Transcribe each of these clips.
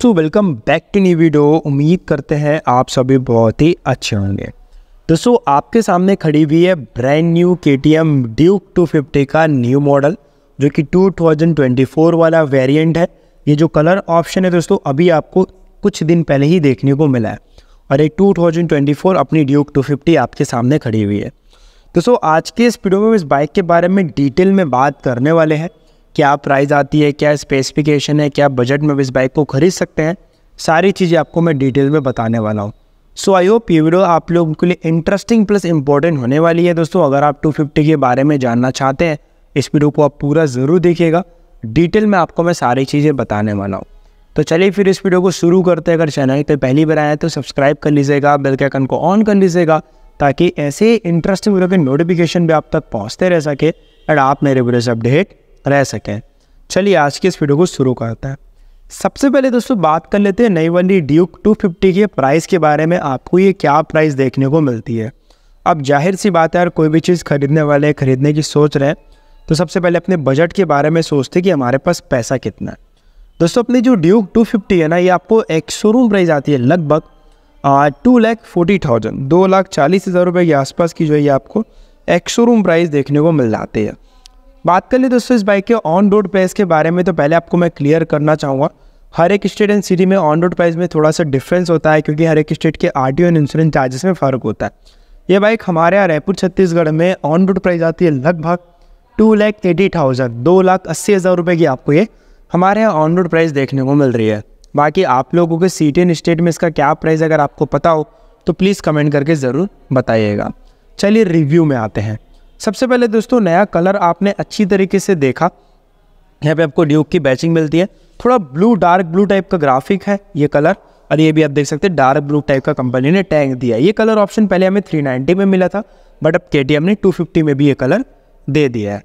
तो welcome back to new video उम्मीद करते हैं आप सभी बहुत ही अच्छे होंगे दोस्तों आपके सामने खड़ी हुई है brand new K T M Duke two fifty का न्यू मॉडल जो कि 2024 वाला वेरिएंट है ये जो कलर ऑप्शन है दोस्तों अभी आपको कुछ दिन पहले ही देखने को मिला है और एक 2024 अपनी ड्यूक 250 आपके सामने खड़ी हुई है दोस्तों आज के इस वीडियो में इस बाइक के बारे में डिटेल में बात करने वाले हैं क्या प्राइस आती है क्या स्पेसिफिकेशन है क्या बजट में इस बाइक को ख़रीद सकते हैं सारी चीज़ें आपको मैं डिटेल में बताने वाला हूँ सो आई होप ये वीडियो आप लोगों के लिए इंटरेस्टिंग प्लस इंपॉर्टेंट होने वाली है दोस्तों अगर आप 250 के बारे में जानना चाहते हैं इस वीडियो को आप पूरा ज़रूर देखिएगा डिटेल में आपको मैं सारी चीज़ें बताने वाला हूँ तो चलिए फिर इस वीडियो को शुरू करते हैं अगर चैनल पर पहली बार आए तो सब्सक्राइब कर लीजिएगा बेल के आइकन को ऑन कर लीजिएगा ताकि ऐसे इंटरेस्टिंग वीडियो के नोटिफिकेशन भी आप तक पहुँचते रह सके एंड आप मेरे वीडियो से अपडेट रह सकें चलिए आज के इस वीडियो को शुरू करते हैं सबसे पहले दोस्तों बात कर लेते हैं नई वाली ड्यूक 250 के प्राइस के बारे में आपको ये क्या प्राइस देखने को मिलती है अब जाहिर सी बात है यार कोई भी चीज़ खरीदने वाले खरीदने की सोच रहे हैं तो सबसे पहले अपने बजट के बारे में सोचते कि हमारे पास पैसा कितना है दोस्तों अपनी जो ड्यूक 250 है ना ये आपको एक शोरूम प्राइस आती है लगभग टू लैख फोर्टी थाउजेंड दो लाख चालीस हज़ार रुपये के आसपास की जो है ये आपको एक शोरूम प्राइस देखने को मिल जाती है बात कर ले दोस्तों इस बाइक के ऑन रोड प्राइस के बारे में तो पहले आपको मैं क्लियर करना चाहूँगा हर एक स्टेट एंड सिटी में ऑन रोड प्राइस में थोड़ा सा डिफरेंस होता है क्योंकि हर एक स्टेट के R T and insurance charges में फ़र्क होता है ये बाइक हमारे यहाँ रायपुर छत्तीसगढ़ में ऑन रोड प्राइस आती है लगभग टू लैख एटी थाउजेंड दो लाख अस्सी हज़ार रुपये की आपको ये हमारे यहाँ ऑन रोड प्राइस देखने को मिल रही है बाकी आप लोगों के सिटी एंड स्टेट में इसका क्या प्राइस अगर आपको पता हो तो प्लीज़ कमेंट करके ज़रूर बताइएगा चलिए रिव्यू में आते हैं सबसे पहले दोस्तों नया कलर आपने अच्छी तरीके से देखा यहाँ पे आपको ड्यूक की बैचिंग मिलती है थोड़ा ब्लू डार्क ब्लू टाइप का ग्राफिक है ये कलर और ये भी आप देख सकते हैं डार्क ब्लू टाइप का कंपनी ने टैंक दिया ये कलर ऑप्शन पहले हमें 390 में मिला था बट अब के ने 250 में भी ये कलर दे दिया है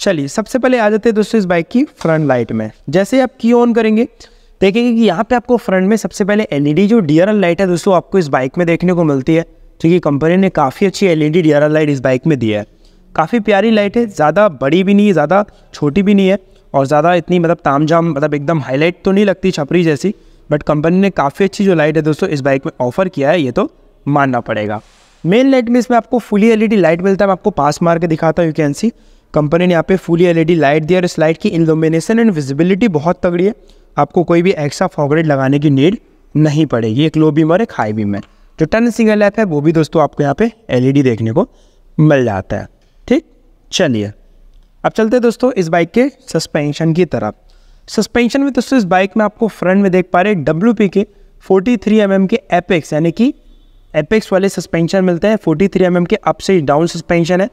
चलिए सबसे पहले आ जाते हैं दोस्तों इस बाइक की फ्रंट लाइट में जैसे आप की ऑन करेंगे देखेंगे कि यहाँ पे आपको फ्रंट में सबसे पहले एलईडी जो डीआरएल लाइट है दोस्तों आपको इस बाइक में देखने को मिलती है क्योंकि कंपनी ने काफ़ी अच्छी एलईडी ई लाइट इस बाइक में दी है काफ़ी प्यारी लाइट है ज़्यादा बड़ी भी नहीं है ज़्यादा छोटी भी नहीं है और ज़्यादा इतनी मतलब ताम जाम मतलब एकदम हाईलाइट तो नहीं लगती छपरी जैसी बट कंपनी ने काफ़ी अच्छी जो लाइट है दोस्तों इस बाइक में ऑफर किया है ये तो मानना पड़ेगा मेन लाइट में इसमें आपको फुली एलईडी लाइट मिलता है मैं आपको पास मार के दिखाता हूँ यू कैन सी कंपनी ने यहाँ पे फुली एलईडी लाइट दी और इस लाइट की इल्यूमिनेशन एंड विजिबिलिटी बहुत तगड़ी है आपको कोई भी एक्स्ट्रा फॉगरेट लगाने की नीड नहीं पड़ेगी एक लो बीम और एक हाई बीम है जो टन सिंगल लैप है वो भी दोस्तों आपको यहाँ पे एल देखने को मिल जाता है चलिए अब चलते हैं दोस्तों इस बाइक के सस्पेंशन की तरफ सस्पेंशन में दोस्तों इस बाइक में आपको फ्रंट में देख पा रहे डब्ल्यू पी के 43 थ्री mm के एपेक्स यानी कि एपेक्स वाले सस्पेंशन मिलते हैं 43 थ्री mm के अप से डाउन सस्पेंशन है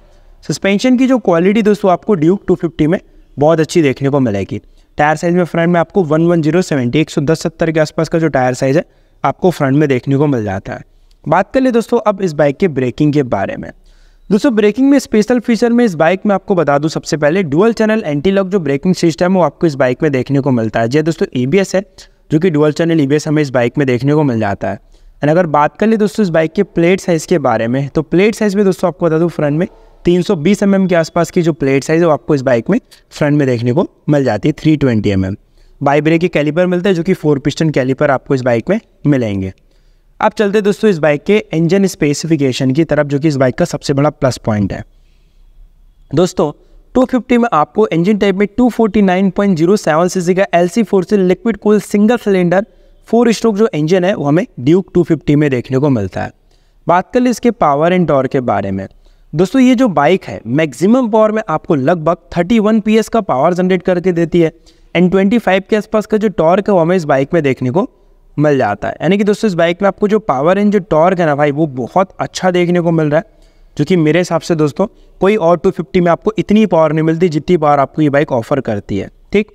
सस्पेंशन की जो क्वालिटी दोस्तों आपको ड्यूक 250 में बहुत अच्छी देखने को मिलेगी टायर साइज में फ्रंट में आपको वन वन जीरो सेवेंटी एक सौ दस सत्तर के आसपास का जो टायर साइज है आपको फ्रंट में देखने को मिल जाता है बात कर ले दोस्तों अब इस बाइक के ब्रेकिंग के बारे में दोस्तों ब्रेकिंग में स्पेशल फीचर में इस बाइक में आपको बता दूं सबसे पहले डुअल चैनल एंटी लॉक जो ब्रेकिंग सिस्टम है वो आपको इस बाइक में देखने को मिलता है जी हाँ दोस्तों ईबीएस e है जो कि डुअल चैनल ईबीएस हमें इस बाइक में देखने को मिल जाता है एंड अगर बात कर ले दोस्तों इस बाइक के प्लेट साइज़ के बारे में तो प्लेट साइज़ में दोस्तों आपको बता दूँ फ्रंट में तीन एम mm के आसपास की जो प्लेट साइज़ है वो आपको इस बाइक में फ्रंट में देखने को मिल जाती है three twenty M M bike brake के कैलीपर मिलता है जो कि फोर पिस्टन कैलिपर आपको इस बाइक में मिलेंगे अब चलते दोस्तों इस बाइक के इंजन स्पेसिफिकेशन की तरफ जो कि इस बाइक का सबसे बड़ा प्लस पॉइंट है दोस्तों 250 में आपको इंजन टाइप में 249.07 सीसी का एलसी फोर से liquid cool single cylinder four stroke जो इंजन है वो हमें ड्यूक 250 में देखने को मिलता है बात कर ली इसके पावर एंड टॉर के बारे में दोस्तों ये जो बाइक है मैक्सिमम पावर में आपको लगभग 31 वन का पावर जनरेट करके देती है एंड 25 के आसपास का जो टॉर्क है वो हमें इस बाइक में देखने को मिल जाता है यानी कि दोस्तों इस बाइक में आपको जो पावर एंड जो टॉर्क है ना भाई वो बहुत अच्छा देखने को मिल रहा है जो कि मेरे हिसाब से दोस्तों कोई और 250 में आपको इतनी पावर नहीं मिलती जितनी पावर आपको ये बाइक ऑफर करती है ठीक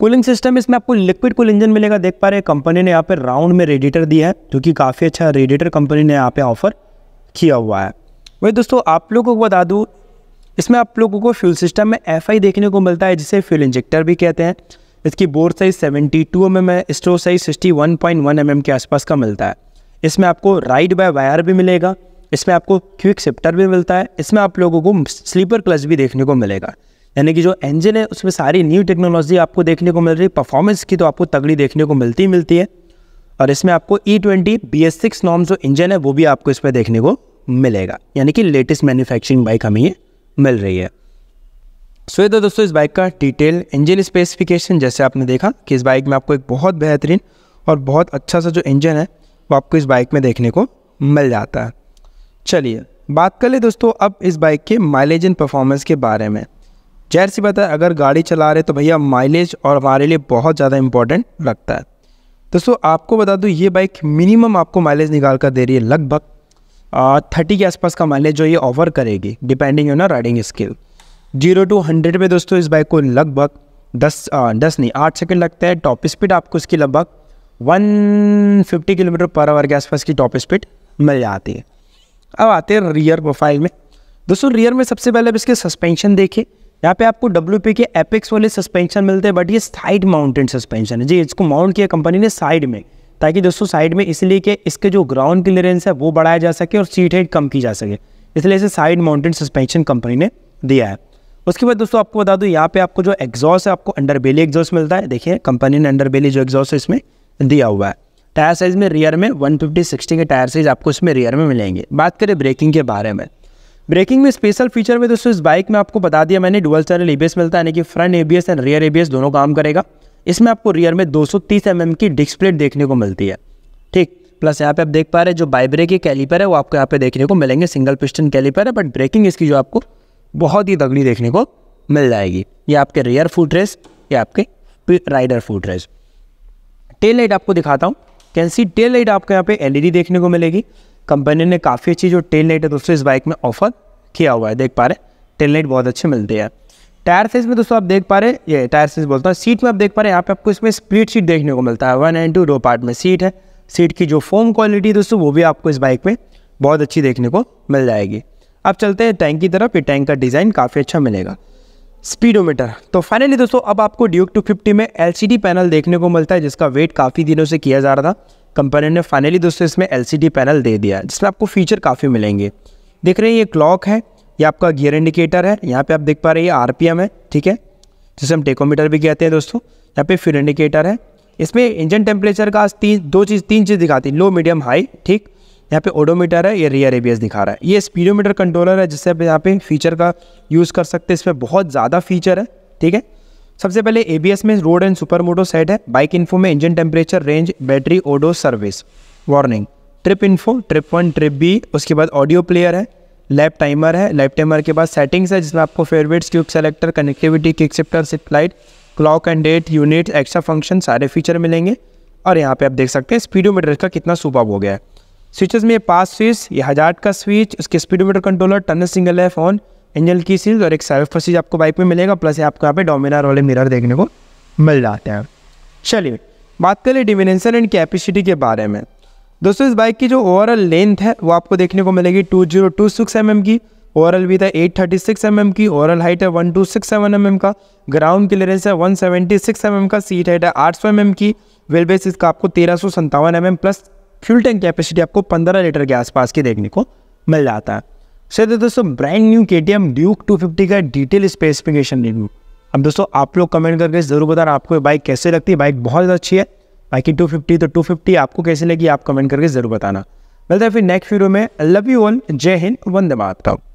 कूलिंग सिस्टम इसमें आपको लिक्विड कूल इंजन मिलेगा देख पा रहे कंपनी ने यहाँ पे राउंड में रेडिएटर दिया है जो कि काफ़ी अच्छा रेडिएटर कंपनी ने यहाँ पर ऑफर किया हुआ है वही दोस्तों आप लोगों को बता दूँ इसमें आप लोगों को फ्यूल सिस्टम में एफ देखने को मिलता है जिसे फ्यूल इंजेक्टर भी कहते हैं इसकी बोर साइज़ 72 टू एम है स्टोर साइज़ 61.1 mm के आसपास का मिलता है इसमें आपको राइड बाय वायर भी मिलेगा इसमें आपको क्विक सिप्टर भी मिलता है इसमें आप लोगों को स्लीपर क्लच भी देखने को मिलेगा यानी कि जो इंजन है उसमें सारी न्यू टेक्नोलॉजी आपको देखने को मिल रही है परफॉर्मेंस की तो आपको तगड़ी देखने को मिलती ही मिलती है और इसमें आपको E twenty B S six नॉम जो इंजन है वो भी आपको इसमें देखने को मिलेगा यानी कि लेटेस्ट मैन्युफैक्चरिंग बाइक हमें ये मिल रही है सो तो इधर दोस्तों इस बाइक का डिटेल इंजन स्पेसिफिकेशन जैसे आपने देखा कि इस बाइक में आपको एक बहुत बेहतरीन और बहुत अच्छा सा जो इंजन है वो आपको इस बाइक में देखने को मिल जाता है चलिए बात कर ले दोस्तों अब इस बाइक के माइलेज एंड परफॉर्मेंस के बारे में जहर सी बात है अगर गाड़ी चला रहे तो भैया माइलेज और हमारे लिए बहुत ज़्यादा इंपॉर्टेंट लगता है दोस्तों आपको बता दूँ ये बाइक मिनिमम आपको माइलेज निकाल कर दे रही है लगभग थर्टी के आसपास का माइलेज जो ये ऑफर करेगी डिपेंडिंग ऑन ना riding skill zero to hundred पे दोस्तों इस बाइक को लगभग दस आ, दस नहीं आठ सेकेंड लगता है टॉप स्पीड आपको इसकी लगभग one fifty kilometre per hour के आसपास की टॉप स्पीड मिल जाती है अब आते हैं रियर प्रोफाइल में दोस्तों रियर में सबसे पहले अब इसके सस्पेंशन देखें यहाँ पे आपको डब्ल्यू के एपेक्स वाले सस्पेंशन मिलते हैं बट ये साइड माउंटेड सस्पेंशन है जी इसको माउंट किया कंपनी ने साइड में ताकि दोस्तों साइड में इसलिए कि इसके जो ग्राउंड क्लियरेंस है वो बढ़ाया जा सके और सीट हेट कम की जा सके इसलिए इसे साइड माउंटेड सस्पेंशन कंपनी ने दिया है उसके बाद दोस्तों आपको बता दूँ यहाँ पे आपको जो एग्जॉस है आपको अंडर बेली एग्जॉस मिलता है देखिए कंपनी ने अंडर बेली जो एग्जॉस है इसमें दिया हुआ है टायर साइज में रियर में 150 सिक्सटी के टायर साइज आपको इसमें रियर में मिलेंगे बात करें ब्रेकिंग के बारे में ब्रेकिंग में स्पेशल फीचर में दोस्तों इस बाइक में आपको बता दिया मैंने डुअल चैनल एबीएस मिलता है यानी कि front ABS and rear ABS दोनों काम करेगा इसमें आपको रियर में दो सौ की डिस्प्ले देखने को मिलती है ठीक प्लस यहाँ पे आप देख पा रहे हैं जो बाइब्रे के कैलीपर है वो आपको यहाँ पे देखने को मिलेंगे सिंगल पिस्टन कैलीपर है बट ब्रेकिंग इसकी जो आपको बहुत ही तगड़ी देखने को मिल जाएगी ये आपके रेयर फूट रेस ये आपके rider foot rest tail light आपको दिखाता हूँ कैंसी टेल लाइट आपको यहाँ पे एलईडी देखने को मिलेगी कंपनी ने काफ़ी अच्छी जो टेल लाइट है दोस्तों इस बाइक में ऑफर किया हुआ है देख पा रहे टेल लाइट बहुत अच्छे मिलते हैं टायर साइज में दोस्तों आप देख पा रहे ये टायर साइज बोलता हूँ सीट में आप देख पा रहे हैं यहाँ पे आपको इसमें स्प्लिट सीट देखने को मिलता है one and two row part में सीट है सीट की जो फोम क्वालिटी दोस्तों वो भी आपको इस बाइक में बहुत अच्छी देखने को मिल जाएगी अब चलते हैं टैंक की तरफ ये टैंक का डिज़ाइन काफ़ी अच्छा मिलेगा स्पीडोमीटर तो फाइनली दोस्तों अब आपको ड्यूक 250 में एलसीडी पैनल देखने को मिलता है जिसका वेट काफ़ी दिनों से किया जा रहा था कंपनी ने फाइनली दोस्तों इसमें एलसीडी पैनल दे दिया है जिसमें आपको फीचर काफ़ी मिलेंगे देख रहे हैं ये क्लॉक है ये आपका गियर इंडिकेटर है यहाँ पे आप देख पा रहे हैं आरपीएम है ठीक है जिसे हम टेकोमीटर भी कहते हैं दोस्तों यहाँ पे फिर इंडिकेटर है इसमें इंजन टेम्परेचर का तीन दो चीज़ तीन चीज़ दिखाती लो मीडियम हाई ठीक यहाँ पे ओडोमीटर है ये रियर एबीएस दिखा रहा है ये स्पीडोमीटर कंट्रोलर है जिससे आप यहाँ पे फीचर का यूज़ कर सकते हैं इसमें बहुत ज़्यादा फीचर है ठीक है सबसे पहले एबीएस में road and super moto set है बाइक इन्फो में engine temperature range battery odo service warning trip info trip one trip B उसके बाद ऑडियो प्लेयर है लैप टाइमर है लैप टाइमर के बाद सेटिंग्स है जिसमें आपको favourites quick selector connectivity quick shifter shift light clock and date unit extra function सारे फीचर मिलेंगे और यहाँ पे आप देख सकते हैं स्पीडोमीटर का कितना सुपाब हो गया है स्विचेस में पास स्विच ये हजार का स्विच उसके स्पीडोमीटर कंट्रोलर टन सिंगल है फ़ोन इंजन की सीज और एक सेल्फ सीज आपको बाइक में मिलेगा प्लस ये आपको यहाँ पे डोमिनार वाले मिरर देखने को मिल जाते हैं चलिए बात करें डिमिनेंसर एंड कैपेसिटी के बारे में दोस्तों इस बाइक की जो ओवरऑल लेंथ है वो आपको देखने को मिलेगी two zero two six M M की ओवरऑल विथ है eight thirty six M M की ओवरऑल हाइट है one two six seven M M का ग्राउंड क्लियरेंस है one seventy six M M का सीट हाइट है आठ सौ एम एम की वेल बेस इसका आपको तेरह सौ संतावन M M plus fuel tank capacity आपको 15 लीटर के आसपास की देखने को मिल जाता है सर तो दोस्तों brand new K T M Duke two fifty का डिटेल स्पेसिफिकेशन रिव्यू अब दोस्तों आप लोग कमेंट करके ज़रूर बताना आपको बाइक कैसे लगती है बाइक बहुत अच्छी है बाइक की टू फिफ्टी तो टू फिफ्टी आपको कैसे लगी आप कमेंट करके ज़रूर बताना मिलता है फिर नेक्स्ट वीडियो में लव यू ऑन जय हिंद वंदे मातरम